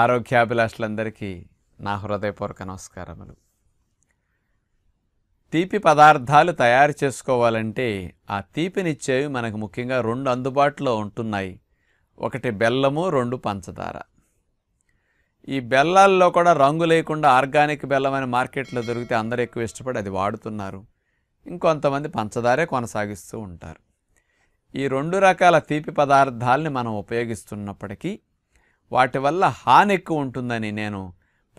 ఆరోగ్యాభిలాషులందరికీ నా హృదయపూర్వక నమస్కారములు తీపి పదార్థాలు తయారు చేసుకోవాలంటే ఆ తీపినిచ్చేవి మనకు ముఖ్యంగా రెండు అందుబాటులో ఉంటున్నాయి ఒకటి బెల్లము రెండు పంచదార ఈ బెల్లాల్లో కూడా రంగు లేకుండా ఆర్గానిక్ బెల్లం అని మార్కెట్లో దొరికితే అందరూ ఎక్కువ ఇష్టపడి అది వాడుతున్నారు ఇంకొంతమంది పంచదారే కొనసాగిస్తూ ఉంటారు ఈ రెండు రకాల తీపి పదార్థాలని మనం ఉపయోగిస్తున్నప్పటికీ వాటి వల్ల హాని ఎక్కువ ఉంటుందని నేను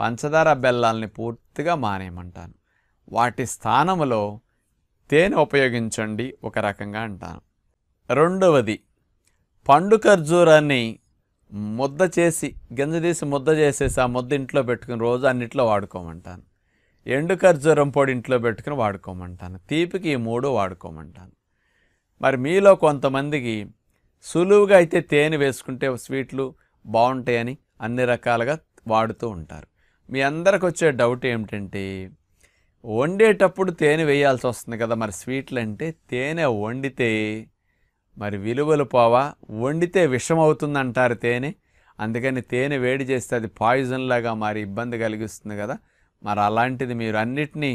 పంచదార బెల్లాలని పూర్తిగా మానేయమంటాను వాటి స్థానంలో తేనె ఉపయోగించండి ఒక రకంగా అంటాను రెండవది పండు ఖర్జూరాన్ని ముద్ద చేసి గింజ తీసి ముద్ద చేసేసి ఆ ముద్ద ఇంట్లో పెట్టుకుని రోజు అన్నిట్లో వాడుకోమంటాను ఎండు ఖర్జూరం పొడి ఇంట్లో పెట్టుకుని వాడుకోమంటాను తీపికి ఈ మూడు వాడుకోమంటాను మరి మీలో కొంతమందికి సులువుగా అయితే తేనె వేసుకుంటే స్వీట్లు బాగుంటాయని అన్ని రకాలుగా వాడుతూ ఉంటారు మీ అందరికి వచ్చే డౌట్ ఏమిటంటే వండేటప్పుడు తేనె వేయాల్సి వస్తుంది కదా మరి స్వీట్లు అంటే తేనె వండితే మరి విలువలు పోవా వండితే విషం తేనె అందుకని తేనె వేడి చేస్తే అది పాయిజన్ లాగా మరి ఇబ్బంది కలిగిస్తుంది కదా మరి అలాంటిది మీరు అన్నిటినీ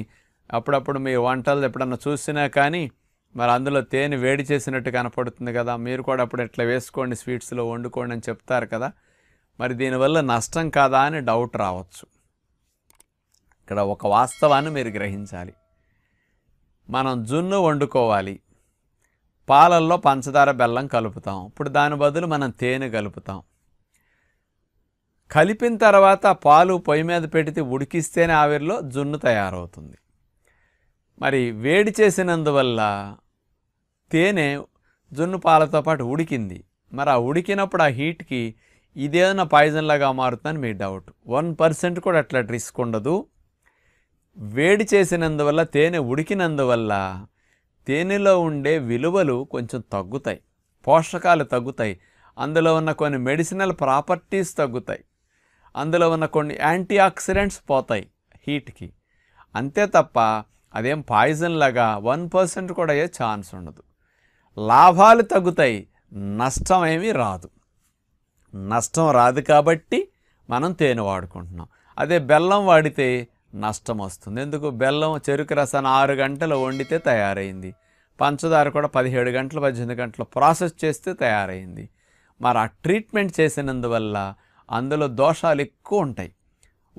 అప్పుడప్పుడు మీ వంటలు ఎప్పుడన్నా చూసినా కానీ మరి అందులో తేనె వేడి చేసినట్టు కనపడుతుంది కదా మీరు కూడా అప్పుడు ఇట్లా వేసుకోండి స్వీట్స్లో వండుకోండి అని చెప్తారు కదా మరి దీనివల్ల నష్టం కాదా అని డౌట్ రావచ్చు ఇక్కడ ఒక వాస్తవాన్ని మీరు గ్రహించాలి మనం జున్ను వండుకోవాలి పాలల్లో పంచదార బెల్లం కలుపుతాం ఇప్పుడు దాని బదులు మనం తేనె కలుపుతాం కలిపిన తర్వాత పాలు పొయ్యి మీద పెడితే ఉడికిస్తేనే ఆవిరిలో జున్ను తయారవుతుంది మరి వేడి చేసినందువల్ల తేనె జున్ను పాలతో పాటు ఉడికింది మరి ఆ ఉడికినప్పుడు ఆ హీట్కి ఇదేదైనా పాయిజన్ లాగా మారుతుందని మీ డౌట్ వన్ పర్సెంట్ కూడా అట్లా రిస్క్ ఉండదు వేడి చేసినందువల్ల తేనె ఉడికినందువల్ల తేనెలో ఉండే విలువలు కొంచెం తగ్గుతాయి పోషకాలు తగ్గుతాయి అందులో ఉన్న కొన్ని మెడిసినల్ ప్రాపర్టీస్ తగ్గుతాయి అందులో ఉన్న కొన్ని యాంటీ ఆక్సిడెంట్స్ పోతాయి హీట్కి అంతే తప్ప అదేం పాయిజన్ లాగా వన్ పర్సెంట్ కూడా అయ్యే ఛాన్స్ ఉండదు లాభాలు తగ్గుతాయి నష్టమేమీ రాదు నష్టం రాదు కాబట్టి మనం తేనె వాడుకుంటున్నాం అదే బెల్లం వాడితే నష్టం వస్తుంది ఎందుకు బెల్లం చెరుకు రసాన్ని ఆరు గంటలు వండితే తయారైంది పంచదార కూడా పదిహేడు గంటలు పద్దెనిమిది గంటలు ప్రాసెస్ చేస్తే తయారైంది మరి ఆ ట్రీట్మెంట్ చేసినందువల్ల అందులో దోషాలు ఎక్కువ ఉంటాయి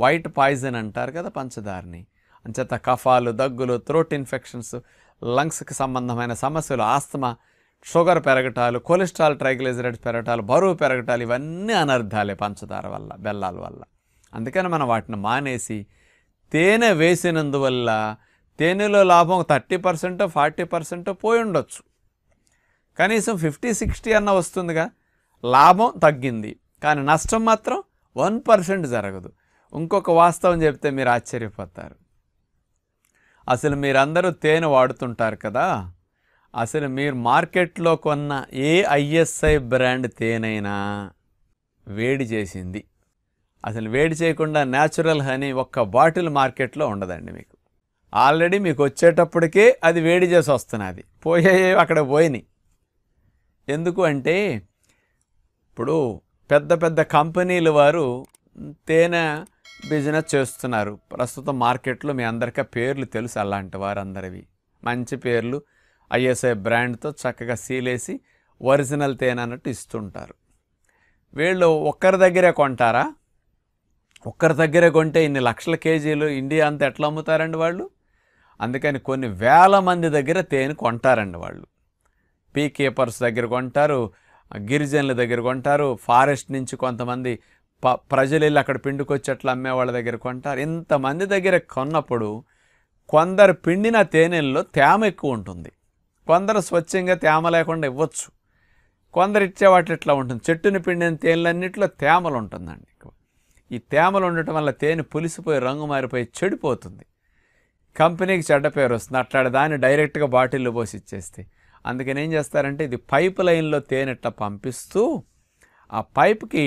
వైట్ పాయిజన్ అంటారు కదా పంచదారని అంచేత కఫాలు దగ్గులు థ్రోట్ ఇన్ఫెక్షన్స్ లంగ్స్కి సంబంధమైన సమస్యలు ఆస్తమా షుగర్ పెరగటాలు కొలెస్ట్రాల్ ట్రైగ్లిజరైడ్స్ పెరగటాలు బరువు పెరగటాలు ఇవన్నీ అనర్థాలే పంచదార వల్ల బెల్లాల వల్ల అందుకని మనం వాటిని మానేసి తేనె వేసినందువల్ల తేనెలో లాభం థర్టీ పర్సెంట్ ఫార్టీ పర్సెంట్ పోయి ఉండొచ్చు కనీసం ఫిఫ్టీ సిక్స్టీ అన్న వస్తుందిగా లాభం తగ్గింది కానీ నష్టం మాత్రం వన్ పర్సెంట్ జరగదు ఇంకొక వాస్తవం చెప్తే మీరు ఆశ్చర్యపోతారు అసలు మీరందరూ తేనె వాడుతుంటారు కదా అసలు మీరు మార్కెట్లో కొన్న ఏ ఐఎస్ఐ బ్రాండ్ తేనైనా వేడి చేసింది అసలు వేడి చేయకుండా న్యాచురల్ హనీ ఒక్క బాటిల్ మార్కెట్లో ఉండదండి మీకు ఆల్రెడీ మీకు వచ్చేటప్పటికే అది వేడి చేసి వస్తున్నది పోయే అక్కడ పోయినాయి ఎందుకు అంటే ఇప్పుడు పెద్ద పెద్ద కంపెనీల వారు తేనె బిజినెస్ చేస్తున్నారు ప్రస్తుతం మార్కెట్లో మీ అందరికీ పేర్లు తెలుసు అలాంటి వారందరివి మంచి పేర్లు ఐఎస్ఐ బ్రాండ్తో చక్కగా సీలేసి ఒరిజినల్ తేనె అన్నట్టు ఇస్తుంటారు వీళ్ళు ఒక్కరి దగ్గరే కొంటారా ఒక్కరి దగ్గరే కొంటే ఇన్ని లక్షల కేజీలు ఇండియా అంతా ఎట్లా అమ్ముతారండి వాళ్ళు అందుకని కొన్ని వేల మంది దగ్గర తేనె కొంటారండి వాళ్ళు పీకీపర్స్ దగ్గర కొంటారు గిరిజనుల దగ్గర కొంటారు ఫారెస్ట్ నుంచి కొంతమంది ప్రజలు వెళ్ళి అక్కడ వచ్చి అట్లా వాళ్ళ దగ్గర కొంటారు ఇంతమంది దగ్గర కొన్నప్పుడు కొందరు పిండిన తేనెల్లో తేమ ఎక్కువ ఉంటుంది కొందరు స్వచ్ఛంగా తేమ లేకుండా ఇవ్వచ్చు కొందరు ఇచ్చే వాటి ఇట్లా ఉంటుంది చెట్టుని పిండిన తేనెలన్నింటిలో తేమలు ఉంటుందండి ఈ తేమలు ఉండటం వల్ల తేనె పులిసిపోయి రంగు మారిపోయి చెడిపోతుంది కంపెనీకి చెడ్డ పేరు వస్తుంది అట్లాడ దాన్ని డైరెక్ట్గా బాటిల్లో పోసి ఇచ్చేస్తే అందుకని ఏం చేస్తారంటే ఇది పైప్ లైన్లో తేనె ఇట్లా పంపిస్తూ ఆ పైప్కి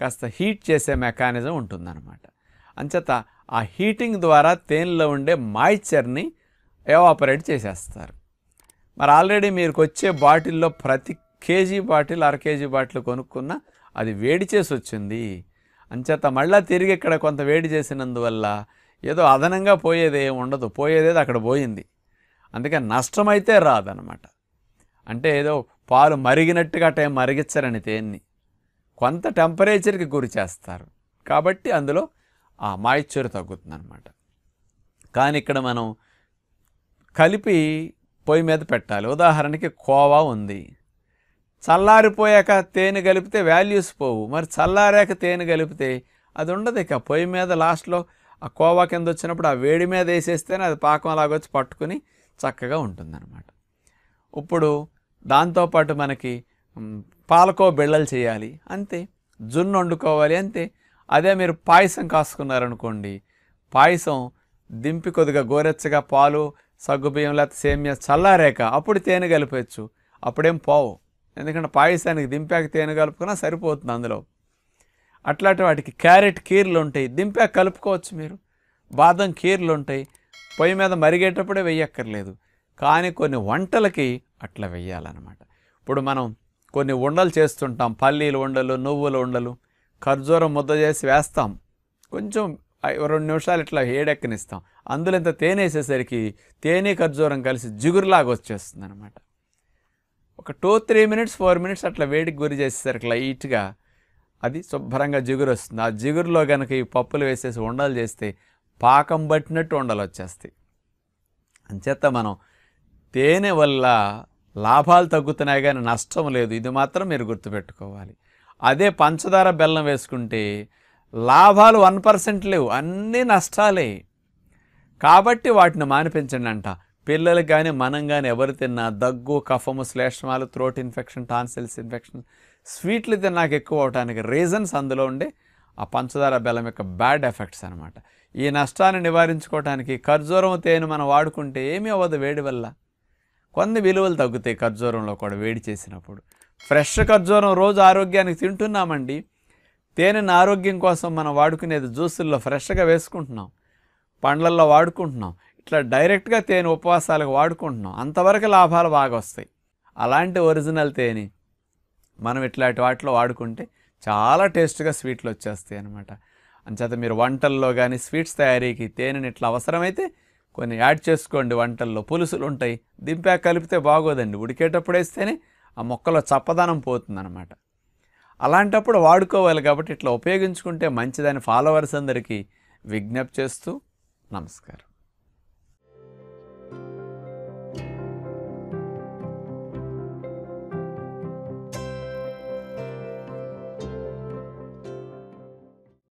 కాస్త హీట్ చేసే మెకానిజం ఉంటుందన్నమాట అంచేత ఆ హీటింగ్ ద్వారా తేనెలో ఉండే మాయిశ్చర్ని ఎవాపరేట్ చేసేస్తారు మరి ఆల్రెడీ మీరు వచ్చే బాటిల్లో ప్రతి కేజీ బాటిల్ అర కేజీ బాటిల్ కొనుక్కున్న అది వేడి చేసి వచ్చింది అంచేత మళ్ళీ తిరిగి ఇక్కడ కొంత వేడి చేసినందువల్ల ఏదో అదనంగా పోయేది ఉండదు పోయేదేది అక్కడ పోయింది అందుకే నష్టమైతే రాదనమాట అంటే ఏదో పాలు మరిగినట్టుగా టైం మరిగించరని తేన్ని కొంత టెంపరేచర్కి గురి చేస్తారు కాబట్టి అందులో ఆ మాయిశ్చర్ తగ్గుతుందన్నమాట కానీ ఇక్కడ మనం కలిపి పొయ్యి మీద పెట్టాలి ఉదాహరణకి కోవా ఉంది చల్లారిపోయాక తేనె కలిపితే వాల్యూస్ పోవు మరి చల్లారాక తేనె కలిపితే అది ఉండదు ఇక పొయ్యి మీద లాస్ట్లో ఆ కోవా కింద వచ్చినప్పుడు ఆ వేడి మీద వేసేస్తేనే అది పాకం అలాగొచ్చి పట్టుకుని చక్కగా ఉంటుందన్నమాట ఇప్పుడు దాంతోపాటు మనకి పాలకో బెళ్ళలు చేయాలి అంతే జున్ను వండుకోవాలి అంతే అదే మీరు పాయసం కాసుకున్నారనుకోండి పాయసం దింపి కొద్దిగా గోరెచ్చగా పాలు సగ్గుబియ్యం లేకపోతే సేమియా చల్లారేక అప్పుడు తేనె కలిపచ్చు అప్పుడేం పోవు ఎందుకంటే పాయసానికి దింపాక తేనె కలుపుకున్నా సరిపోతుంది అందులో అట్లాంటి వాటికి క్యారెట్ కీర్లు ఉంటాయి దింపాక కలుపుకోవచ్చు మీరు బాదం కీర్లు ఉంటాయి పొయ్యి మీద మరిగేటప్పుడే వెయ్యక్కర్లేదు కానీ కొన్ని వంటలకి అట్లా వెయ్యాలన్నమాట ఇప్పుడు మనం కొన్ని ఉండలు చేస్తుంటాం పల్లీలు ఉండలు నువ్వులు ఉండలు ఖర్జూరం ముద్ద చేసి వేస్తాం కొంచెం రెండు నిమిషాలు ఇట్లా ఏడెక్కనిస్తాం అందులో ఇంత తేనె వేసేసరికి తేనె ఖర్జూరం కలిసి జిగురులాగా వచ్చేస్తుంది అనమాట ఒక two three minutes four minutes అట్లా వేడికి గురి చేసేసరికి లైట్గా అది శుభ్రంగా జిగురు వస్తుంది ఆ జిగురులో కనుక ఈ పప్పులు వేసేసి ఉండలు చేస్తే పాకం పట్టినట్టు ఉండలు వచ్చేస్తాయి అంచేత మనం తేనె వల్ల లాభాలు తగ్గుతున్నాయి కానీ నష్టం లేదు ఇది మాత్రం మీరు గుర్తుపెట్టుకోవాలి అదే పంచదార బెల్లం వేసుకుంటే లాభాలు వన్ పర్సెంట్ లేవు అన్నీ నష్టాలే కాబట్టి వాటిని మానిపించండి అంట పిల్లలు కానీ మనం కానీ ఎవరు తిన్నా దగ్గు కఫము శ్లేష్మాలు త్రోట్ ఇన్ఫెక్షన్ టాన్సిల్స్ ఇన్ఫెక్షన్ స్వీట్లు తిన్నాక ఎక్కువ అవడానికి రీజన్స్ అందులో ఉండే ఆ పంచదార బెల్లం యొక్క బ్యాడ్ ఎఫెక్ట్స్ అనమాట ఈ నష్టాన్ని నివారించుకోవడానికి ఖర్జూరం తేనె మనం వాడుకుంటే ఏమీ అవ్వదు వేడి వల్ల కొన్ని విలువలు తగ్గుతాయి ఖర్జూరంలో కూడా వేడి చేసినప్పుడు ఫ్రెష్ ఖర్జూరం రోజు ఆరోగ్యానికి తింటున్నామండి తేనెను ఆరోగ్యం కోసం మనం వాడుకునేది జ్యూసుల్లో ఫ్రెష్గా వేసుకుంటున్నాం పండ్లల్లో వాడుకుంటున్నాం ఇట్లా డైరెక్ట్గా తేనె ఉపవాసాలకు వాడుకుంటున్నాం అంతవరకు లాభాలు బాగా వస్తాయి అలాంటి ఒరిజినల్ తేనె మనం ఇట్లాంటి వాటిలో వాడుకుంటే చాలా టేస్ట్గా స్వీట్లు వచ్చేస్తాయి అనమాట అంచేత మీరు వంటల్లో కానీ స్వీట్స్ తయారీకి తేనెని ఇట్లా అవసరమైతే కొన్ని యాడ్ చేసుకోండి వంటల్లో పులుసులు ఉంటాయి దింపాక కలిపితే బాగోదండి ఉడికేటప్పుడు వేస్తేనే ఆ మొక్కలో చప్పదనం పోతుందన్నమాట అలాంటప్పుడు వాడుకోవాలి కాబట్టి ఇట్లా ఉపయోగించుకుంటే మంచిదని ఫాలోవర్స్ అందరికీ విజ్ఞప్తి చేస్తూ నమస్కారం